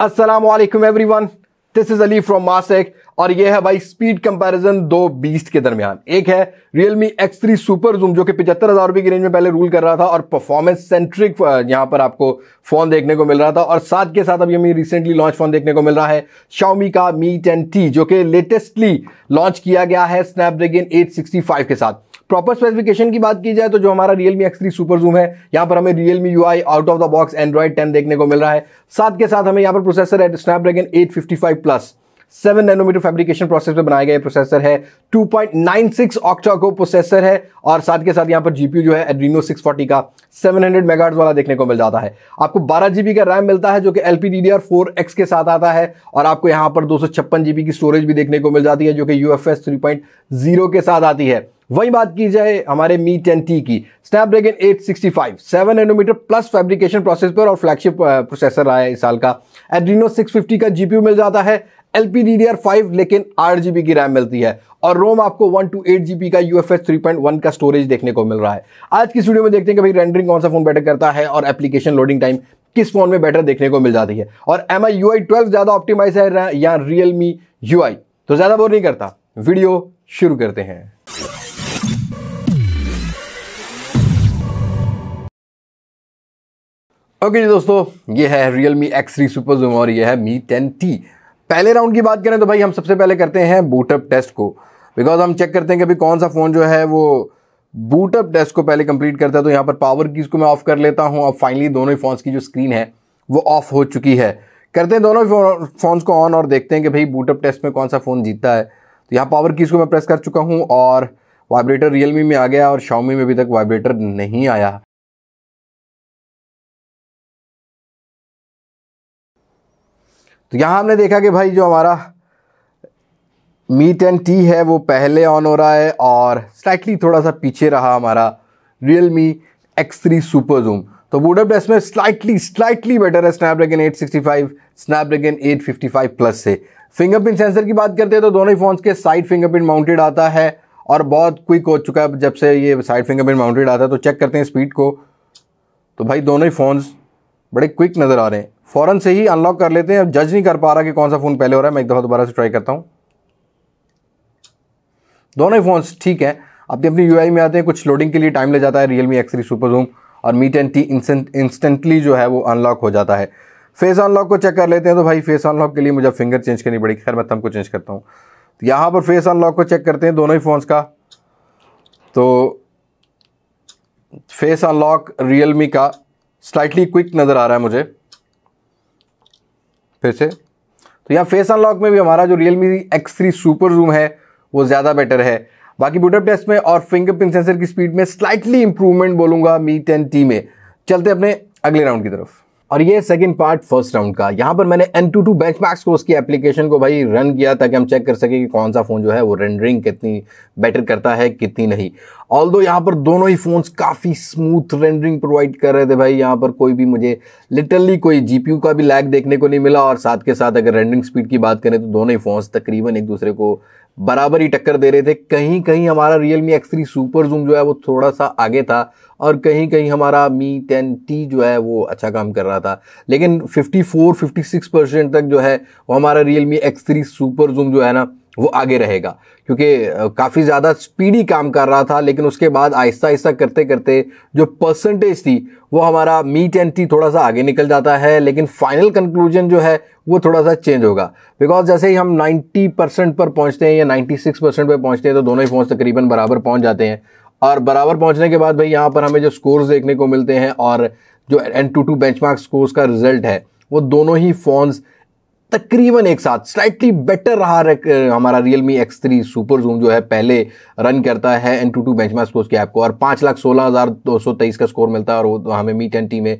Aslam every one this is Ali from मासेक और ये है भाई स्पीड कंपैरिजन दो बीस्ट के दरमियान एक है Realme X three super zoom जो कि पचहत्तर हज़ार रुपये की रेंज में पहले रूल कर रहा था और परफॉर्मेंस सेंट्रिक यहाँ पर आपको फ़ोन देखने को मिल रहा था और साथ के साथ अब ये रिसेंटली लॉन्च फ़ोन देखने को मिल रहा है शाउमी का टेन टी जो कि लेटेस्टली लॉन्च किया गया है स्नैपड्रैगन एट के साथ प्रॉपर स्पेसिफिकेशन की बात की जाए तो जो हमारा Realme X three super zoom है यहाँ पर हमें Realme U I out of the box Android ten देखने को मिल रहा है साथ के साथ हमें यहाँ पर प्रोसेसर है Snapdragon eight fifty five plus seven nanometer fabrication process में बनाया गया प्रोसेसर है two point nine six octa core processor है और साथ के साथ यहाँ पर जीपीयू जो है एड्रीनो फोर्टी का सेवन हंड्रेड वाला देखने को मिल जाता है आपको बारह जीबी का रैम मिलता है जो कि L P D D R four X के साथ आता है और आपको यहाँ पर दो सौ छप्पन जीबी की स्टोरेज भी देखने को मिल जाती है जो कि U F S three point zero के साथ आती है वही बात की जाए हमारे मी टेन टी की Snapdragon 865 7 nanometer plus fabrication process पर और फ्लैगशिप प्रोसेसर uh, आया है इस साल का एड्रीनो 650 का जीपीयू मिल जाता है L P D D R five लेकिन आठ जी की रैम मिलती है और रोम आपको वन टू एट जी का U F S three point one का स्टोरेज देखने को मिल रहा है आज की स्टूडियो में देखते हैं कि भाई रेंडरिंग कौन सा फोन बेटर करता है और एप्लीकेशन लोडिंग टाइम किस फोन में बेटर देखने को मिल जाती है और M I U I twelve ज़्यादा ऑप्टिमाइज है या रियल मी यू आई तो ज़्यादा बोर नहीं करता वीडियो शुरू करते हैं ओके okay जी दोस्तों ये है Realme X three super zoom और ये है मी टेन टी पहले राउंड की बात करें तो भाई हम सबसे पहले करते हैं बूटअप टेस्ट को बिकॉज हम चेक करते हैं कि अभी कौन सा फ़ोन जो है वो बूटअप टेस्ट को पहले कंप्लीट करता है तो यहाँ पर पावर कीज़ को मैं ऑफ कर लेता हूँ और फाइनली दोनों ही फ़ोन्स की जो स्क्रीन है वो ऑफ हो चुकी है करते हैं दोनों ही फ़ोन्स को ऑन और देखते हैं कि भाई बूटअप टेस्ट में कौन सा फ़ोन जीतता है तो यहाँ पावर कीज़ को मैं प्रेस कर चुका हूँ और वाइब्रेटर रियल में आ गया और शाउमी में अभी तक वाइब्रेटर नहीं आया तो यहाँ हमने देखा कि भाई जो हमारा मीट एंड टी है वो पहले ऑन हो रहा है और स्लाइटली थोड़ा सा पीछे रहा हमारा Realme X three super zoom तो वुडअप डेस्क में स्लाइटली स्लाइटली बेटर है स्नैपड्रैगन 865 स्नैपड्रैगन 855 प्लस से फिंगरप्रिंट सेंसर की बात करते हैं तो दोनों ही फ़ोन्स के साइड फिंगरप्रिंट माउंटेड आता है और बहुत क्विक हो चुका है जब से ये साइड फिंगरप्रिंट माउंटेड आता है तो चेक करते हैं स्पीड को तो भाई दोनों ही फ़ोन्स बड़े क्विक नज़र आ रहे हैं फ़ौरन से ही अनलॉक कर लेते हैं अब जज नहीं कर पा रहा कि कौन सा फ़ोन पहले हो रहा है मैं एक दफ़ा दोबारा से ट्राई करता हूँ दोनों ही फ़ोन्स ठीक हैं अपनी अपनी यू में आते हैं कुछ लोडिंग के लिए टाइम ले जाता है Realme X super zoom और मी टेन टी इंस्टेंटली जो है वो अनलॉक हो जाता है फेस अनलॉक को चेक कर लेते हैं तो भाई फेस अनलॉक के लिए मुझे फिंगर चेंज करनी पड़ेगी खैर मैं थम को चेंज करता हूँ तो यहाँ पर फेस अनलॉक को चेक करते हैं दोनों ही फ़ोन्स का तो फेस अनलॉक रियल मी का स्लाइटली क्विक नज़र आ रहा है मुझे फिर से तो यहाँ फेस अनलॉक में भी हमारा जो Realme X three super zoom है वो ज़्यादा बेटर है बाकी बूटअप टेस्ट में और फिंगरप्रिंट सेंसर की स्पीड में स्लाइटली इंप्रूवमेंट बोलूँगा मी टेन टी में चलते अपने अगले राउंड की तरफ और ये सेकंड पार्ट फर्स्ट राउंड का यहाँ पर मैंने AnTuTu benchmarks को उसकी एप्लीकेशन को भाई रन किया ताकि हम चेक कर सकें कि कौन सा फ़ोन जो है वो रेंडरिंग कितनी बेटर करता है कितनी नहीं ऑल दो यहाँ पर दोनों ही फ़ोन्स काफ़ी स्मूथ रेंडरिंग प्रोवाइड कर रहे थे भाई यहाँ पर कोई भी मुझे लिटरली कोई जी का भी लैग देखने को नहीं मिला और साथ के साथ अगर रेंडरिंग स्पीड की बात करें तो दोनों ही फ़ोन्स तकरीबन एक दूसरे को बराबर ही टक्कर दे रहे थे कहीं कहीं हमारा Realme X three super zoom जो है वो थोड़ा सा आगे था और कहीं कहीं हमारा मी टेन टी जो है वो अच्छा काम कर रहा था लेकिन 54 56 परसेंट तक जो है वो हमारा Realme X three super zoom जो है ना वो आगे रहेगा क्योंकि काफ़ी ज़्यादा स्पीडी काम कर रहा था लेकिन उसके बाद आहिस्ता आहिस्ता करते करते जो परसेंटेज थी वो हमारा मीट एंड टी थोड़ा सा आगे निकल जाता है लेकिन फाइनल कंक्लूजन जो है वो थोड़ा सा चेंज होगा बिकॉज जैसे ही हम 90 परसेंट पर पहुंचते हैं या 96 परसेंट पर पहुंचते हैं तो दोनों ही फोन तकरीबन बराबर पहुंच जाते हैं और बराबर पहुंचने के बाद भाई यहाँ पर हमें जो स्कोर्स देखने को मिलते हैं और जो AnTuTu bench scores का रिजल्ट है वो दोनों ही फोन्स तकरीबन एक साथ स्लाइटली बेटर रहा रह, हमारा Realme X three super zoom जो है पहले रन करता है AnTuTu benchmark score के ऐप को और पाँच लाख सोलह हज़ार दो सौ तेईस का स्कोर मिलता है और वो तो हमें मी टेन टी में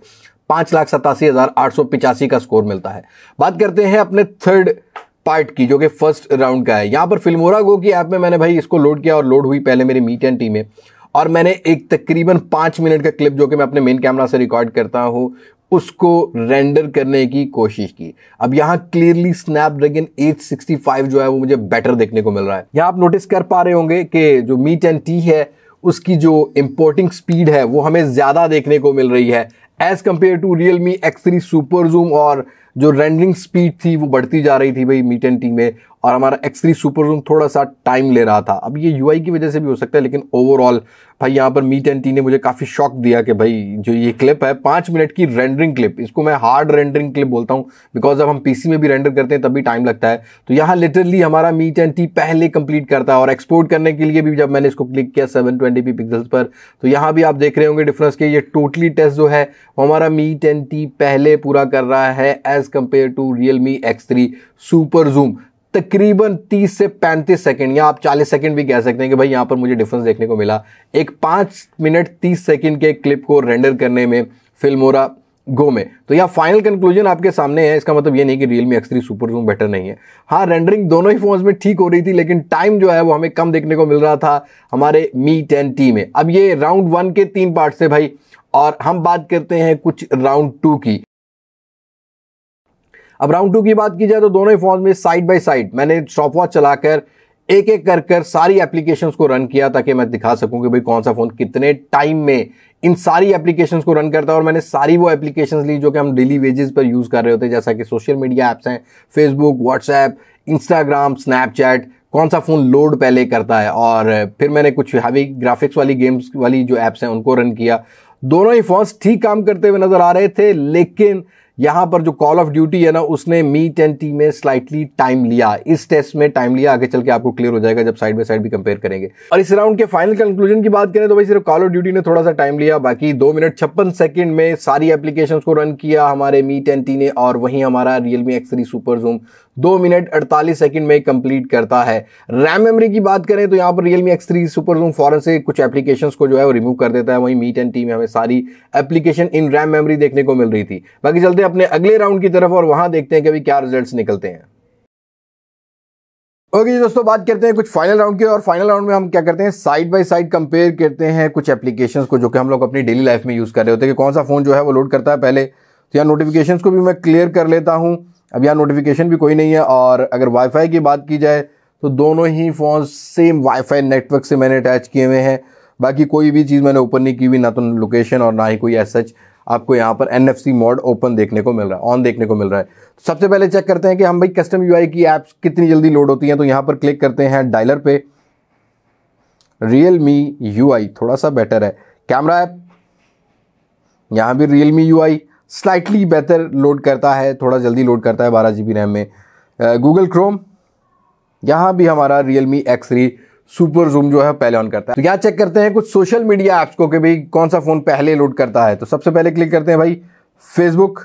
पाँच लाख सतासी हज़ार आठ सौ पिचासी का स्कोर मिलता है बात करते हैं अपने थर्ड पार्ट की जो कि फर्स्ट राउंड का है यहाँ पर फिल्मोरा गो की ऐप में मैंने भाई इसको लोड किया और लोड हुई पहले मेरी मी टेन टी में और मैंने एक तकरीबन पाँच मिनट का क्लिप जो कि मैं अपने मेन कैमरा से रिकॉर्ड करता हूँ उसको रेंडर करने की कोशिश की अब यहां क्लियरली स्नैपड्रैगन 865 जो है वो मुझे बेटर देखने को मिल रहा है यहां आप नोटिस कर पा रहे होंगे कि जो मीट एंड टी है उसकी जो इंपोर्टिंग स्पीड है वो हमें ज़्यादा देखने को मिल रही है as compare to Realme X three super zoom और जो रेंडरिंग स्पीड थी वो बढ़ती जा रही थी भाई मीट एंड टी में और हमारा थ्री सुपर जूम थोड़ा सा टाइम ले रहा था अब ये यू की वजह से भी हो सकता है लेकिन ओवरऑल भाई यहाँ पर मीट एंड टी ने मुझे काफ़ी शॉक दिया कि भाई जो ये क्लिप है पाँच मिनट की रेंडरिंग क्लिप इसको मैं हार्ड रेंडरिंग क्लिप बोलता हूँ बिकॉज जब हम पी में भी रेंडर करते हैं तब भी टाइम लगता है तो यहाँ लिटरली हमारा मीट एंड टी पहले कंप्लीट करता है और एक्सपोर्ट करने के लिए भी जब मैंने इसको क्लिक किया सेवन ट्वेंटी पी पिक्सल्स पर तो यहाँ भी आप देख रहे होंगे डिफरेंस के ये टोटली टेस्ट जो है वो हमारा मीट एंड टी पहले पूरा कर रहा है as as compare to Realme X three super zoom तकरीबन 30 से 35 सेकंड या आप 40 सेकंड भी कह सकते हैं कि भाई यहां पर मुझे डिफरेंस देखने को मिला एक पाँच मिनट 30 सेकंड के क्लिप को रेंडर करने में फिल्मोरा गो में तो यह फाइनल कंक्लूजन आपके सामने है इसका मतलब ये नहीं कि Realme X three super zoom better नहीं है हाँ रेंडरिंग दोनों ही फोन्स में ठीक हो रही थी लेकिन टाइम जो है वो हमें कम देखने को मिल रहा था हमारे मी टेन टी में अब ये राउंड वन के तीन पार्ट से भाई और हम बात करते हैं कुछ राउंड टू की अब राउंड टू की बात की जाए तो दोनों ही फोन में साइड बाय साइड मैंने स्टॉप वॉच चलाकर एक एक कर कर सारी एप्लीकेशंस को रन किया ताकि मैं दिखा सकूं कि भाई कौन सा फ़ोन कितने टाइम में इन सारी एप्लीकेशंस को रन करता है और मैंने सारी वो एप्लीकेशंस ली जो कि हम डेली वेजेस पर यूज़ कर रहे होते हैं जैसा कि सोशल मीडिया ऐप्स हैं फेसबुक व्हाट्सएप इंस्टाग्राम स्नैपचैट कौन सा फ़ोन लोड पहले करता है और फिर मैंने कुछ हैवी ग्राफिक्स वाली गेम्स वाली जो ऐप्स हैं उनको रन किया दोनों ही फोन्स ठीक काम करते हुए नज़र आ रहे थे लेकिन यहाँ पर जो कॉल ऑफ ड्यूटी है ना उसने मी टेन टी में स्लाइटली टाइम लिया इस टेस्ट में टाइम लिया आगे चल के आपको क्लियर हो जाएगा जब साइड बाय साइड भी कंपेयर करेंगे और इस राउंड के फाइनल कंक्लूजन की बात करें तो भाई सिर्फ कॉल ऑफ ड्यूटी ने थोड़ा सा टाइम लिया बाकी दो मिनट छप्पन सेकंड में सारी एप्लीकेशन को रन किया हमारे मी टेन टी ने और वहीं हमारा Realme X three super zoom दो मिनट अड़तालीस सेकंड में कंप्लीट करता है रैम मेमोरी की बात करें तो यहां पर Realme X three super zoom फॉरन से कुछ एप्लीकेशन को जो है वो रिमूव कर देता है वहीं मी टेन टी में हमें सारी एप्लीकेशन इन रैम मेमोरी देखने को मिल रही थी बाकी चलते अपने अगले राउंड की तरफ और वहां देखते हैं कि अभी क्या रिजल्ट निकलते हैं ओके okay, जी दोस्तों बात करते हैं कुछ फाइनल राउंड की और फाइनल राउंड में हम क्या करते हैं साइड बाय साइड कंपेयर करते हैं कुछ एप्लीकेशंस को जो कि हम लोग अपनी डेली लाइफ में यूज़ कर रहे होते हैं कि कौन सा फ़ोन जो है वो लोड करता है पहले तो यहाँ नोटिफिकेशन को भी मैं क्लियर कर लेता हूँ अब यहाँ नोटिफिकेशन भी कोई नहीं है और अगर वाईफाई की बात की जाए तो दोनों ही फ़ोन सेम वाईफाई नेटवर्क से मैंने अटैच किए हुए हैं बाकी कोई भी चीज़ मैंने ओपन नहीं की हुई ना तो लोकेशन और ना ही कोई एस सच आपको यहाँ पर N F C mode open देखने को मिल रहा है ऑन देखने को मिल रहा है तो सबसे पहले चेक करते हैं कि हम भाई कस्टम यू की एप्स कितनी जल्दी लोड होती हैं तो यहाँ पर क्लिक करते हैं डायलर पे रियल मी यू थोड़ा सा बेटर है कैमरा ऐप यहाँ भी रियल मी यू स्लाइटली बेहतर लोड करता है थोड़ा जल्दी लोड करता है बारह जी बी रैम में गूगल क्रोम यहाँ भी हमारा Realme X three super zoom जो है पहले ऑन करता है तो यहाँ चेक करते हैं कुछ सोशल मीडिया ऐप्स को कि भाई कौन सा फ़ोन पहले लोड करता है तो सबसे पहले क्लिक करते हैं भाई फेसबुक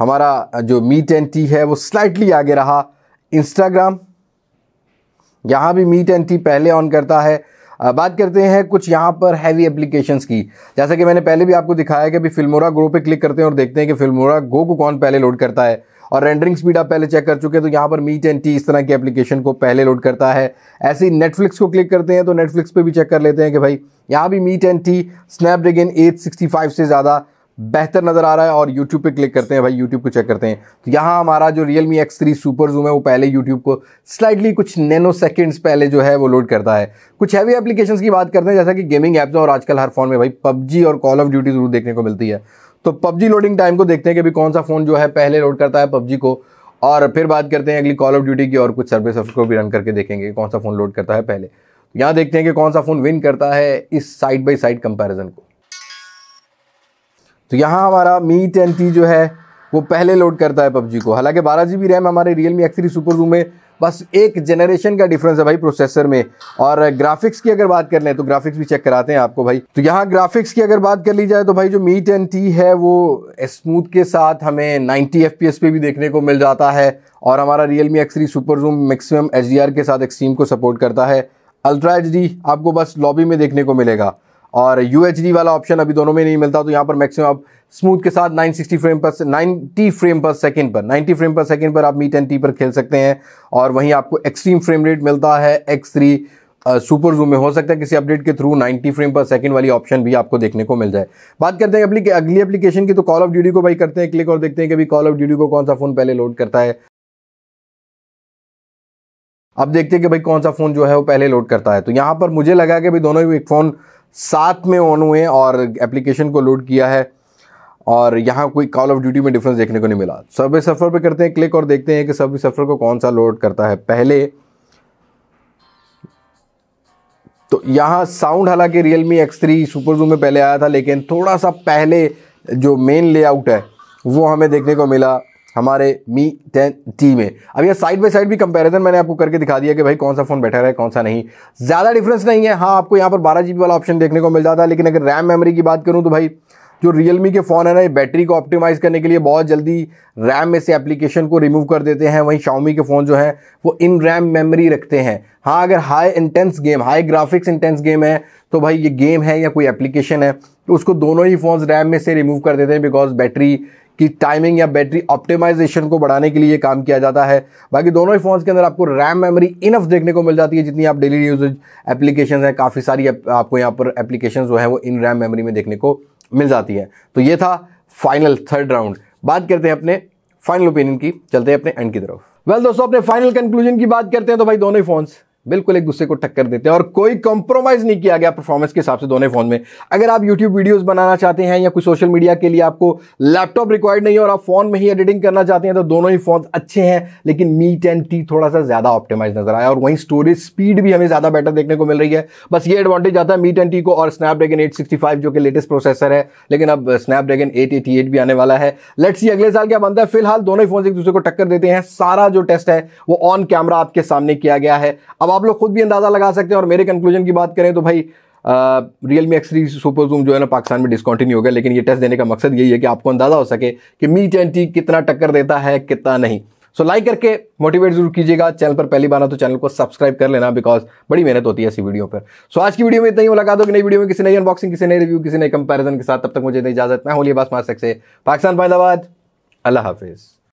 हमारा जो मी टेन टी है वो स्लाइटली आगे रहा इंस्टाग्राम यहाँ भी मी टेन टी पहले ऑन करता है बात करते हैं कुछ यहाँ पर हैवी एप्लीकेशंस की जैसा कि मैंने पहले भी आपको दिखाया कि अभी फिल्मोरा ग्रो पे क्लिक करते हैं और देखते हैं कि फिल्मोरा गो को कौन पहले लोड करता है और रेंडरिंग स्पीड आप पहले चेक कर चुके हैं तो यहाँ पर मीट एंड टी इस तरह की एप्लीकेशन को पहले लोड करता है ऐसे ही नेटफ्लिक्स को क्लिक करते हैं तो नेटफ्लिक्स पर भी चेक कर लेते हैं कि भाई यहाँ भी मीट एंड टी स्नैपड्रैगन एट से ज़्यादा बेहतर नज़र आ रहा है और YouTube पे क्लिक करते हैं भाई YouTube को चेक करते हैं तो यहाँ हमारा जो Realme X3 Super Zoom है वो पहले YouTube को स्लाइडली कुछ नैनो सेकेंड्स पहले जो है वो लोड करता है कुछ हैवी एप्लीकेशन की बात करते हैं जैसा कि गेमिंग ऐप्स और आजकल हर फोन में भाई PUBG और कॉल ऑफ ड्यूटी जरूर देखने को मिलती है तो पबजी लोडिंग टाइम को देखते हैं कि अभी कौन सा फ़ोन जो है पहले लोड करता है पबजी को और फिर बात करते हैं अगली कॉल ऑफ ड्यूटी की और कुछ सर्विस को भी रन करके देखेंगे कौन सा फ़ोन लोड करता है पहले यहाँ देखते हैं कि कौन सा फ़ोन विन करता है इस साइड बाई साइड कंपेरिजन को तो यहाँ हमारा मी टेन जो है वो पहले लोड करता है पबजी को हालांकि बारह जी बी रैम हमारे Realme X three super zoom में बस एक जनरेशन का डिफरेंस है भाई प्रोसेसर में और ग्राफिक्स की अगर बात कर लें तो ग्राफिक्स भी चेक कराते हैं आपको भाई तो यहाँ ग्राफिक्स की अगर बात कर ली जाए तो भाई जो मीट टेन टी है वो स्मूथ के साथ हमें 90 एफ पे भी देखने को मिल जाता है और हमारा Realme X three super zoom maximum H के साथ एक्सट्रीम को सपोर्ट करता है अल्ट्रा एच आपको बस लॉबी में देखने को मिलेगा और यू वाला ऑप्शन अभी दोनों में नहीं मिलता तो यहाँ पर मैक्सिमम आप स्मूथ के साथ 960 फ्रेम पर 90 फ्रेम पर सेकंड पर 90 फ्रेम पर सेकंड पर आप मी टेन पर खेल सकते हैं और वहीं आपको एक्सट्रीम फ्रेम रेट मिलता है एक्स थ्री सुपर जूम में हो सकता है किसी अपडेट के थ्रू 90 फ्रेम पर सेकंड वाली ऑप्शन भी आपको देखने को मिल जाए बात करते हैं अगली अगली एप्लीकेशन की तो कॉल ऑफ ड्यूटी को भाई करते हैं क्लिक और देखते हैं कि अभी कॉल ऑफ ड्यूटी को कौन सा फ़ोन पहले लोड करता है अब देखते हैं कि भाई कौन सा फ़ोन जो है वो पहले लोड करता है तो यहाँ पर मुझे लगा कि भाई दोनों ही एक फ़ोन साथ में ऑन हुए और एप्लीकेशन को लोड किया है और यहाँ कोई कॉल ऑफ ड्यूटी में डिफरेंस देखने को नहीं मिला सब सफ़र पे करते हैं क्लिक और देखते हैं कि सब सफ़र को कौन सा लोड करता है पहले तो यहाँ साउंड हालांकि Realme X three super zoom में पहले आया था लेकिन थोड़ा सा पहले जो मेन लेआउट है वो हमें देखने को मिला हमारे मी टेन टी में अब यह साइड बाई साइड भी कंपैरिजन मैंने आपको करके दिखा दिया कि भाई कौन सा फ़ोन बेटर है कौन सा नहीं ज़्यादा डिफरेंस नहीं है हाँ आपको यहाँ पर बारह जी वाला ऑप्शन देखने को मिल जाता है लेकिन अगर रैम मेमोरी की बात करूँ तो भाई जो रियलमी के फ़ोन है ना ये बैटरी को ऑप्टिमाइज़ करने के लिए बहुत जल्दी रैम में से एप्लीकेशन को रिमूव कर देते हैं वहीं शाओमी के फ़ोन जो है वो इन रैम मेमोरी रखते हैं हाँ अगर high intense game high graphics intense game है तो भाई ये गेम है या कोई एप्लीकेशन है तो उसको दोनों ही फ़ोन्स रैम में से रिमूव कर देते हैं बिकॉज बैटरी कि टाइमिंग या बैटरी ऑप्टिमाइजेशन को बढ़ाने के लिए काम किया जाता है बाकी दोनों ही फ़ोन्स के अंदर आपको रैम मेमोरी इनफ देखने को मिल जाती है जितनी आप डेली यूजेज एप्लीकेशन है काफ़ी सारी आपको यहाँ पर एप्लीकेशन जो है वो इन रैम मेमोरी में देखने को मिल जाती है तो ये था फाइनल थर्ड राउंड बात करते हैं अपने फाइनल ओपिनियन की चलते हैं अपने एंड की तरफ वेल well, दोस्तों अपने फाइनल कंक्लूजन की बात करते हैं तो भाई दोनों ही फोन्स बिल्कुल एक दूसरे को टक्कर देते हैं और कोई कॉम्प्रोमाइज़ नहीं किया गया परफॉर्मेंस के हिसाब से दोनों फ़ोन में अगर आप यूट्यूब वीडियोस बनाना चाहते हैं या कोई सोशल मीडिया के लिए आपको लैपटॉप रिक्वायर्ड नहीं है और आप फ़ोन में ही एडिटिंग करना चाहते हैं तो दोनों ही फ़ोन अच्छे हैं लेकिन मी टेन टी थोड़ा सा ज़्यादा ऑप्टिमाइज नज़र आया और वहीं स्टोरेज स्पीड भी हमें ज़्यादा बेटर देखने को मिल रही है बस ये एडवांटेज आता है मी टेन टी को और स्नैपड्रैगन एट जो कि लेटेस्ट प्रोसेसर है लेकिन अब स्नैपड्रैगन एट भी आने वाला है लेट्स सी अगले साल क्या बनता है फिलहाल दोनों ही फ़ोन एक दूसरे को टक्कर देते हैं सारा जो टेस्ट है वो ऑन कैमरा आपके सामने किया गया है अब अब आप लोग खुद भी अंदाज़ा लगा सकते हैं और मेरे कंक्लूजन की बात करें तो भाई Realme X three super zoom जो है ना पाकिस्तान में डिसकंटिन्यू हो गया लेकिन ये टेस्ट देने का मकसद यही है कि आपको अंदाज़ा हो सके कि मी ट्वेंटी कितना टक्कर देता है कितना नहीं सो so, लाइक करके मोटिवेट जरूर कीजिएगा चैनल पर पहली बार ना तो चैनल को सब्सक्राइब कर लेना बिकॉज बड़ी मेहनत होती है ऐसी वीडियो पर सो so, आज की वीडियो में इतना ही मुलाकात होगी नई वीडियो में किसी नई अनबॉक्सिंग किसी नई रिव्यू किसी नई कंपैरिजन के साथ तब तक मुझे इजाजत मैं होली बास मार सकते पाकिस्तान फैदाबाद अल्लाह हाफिज़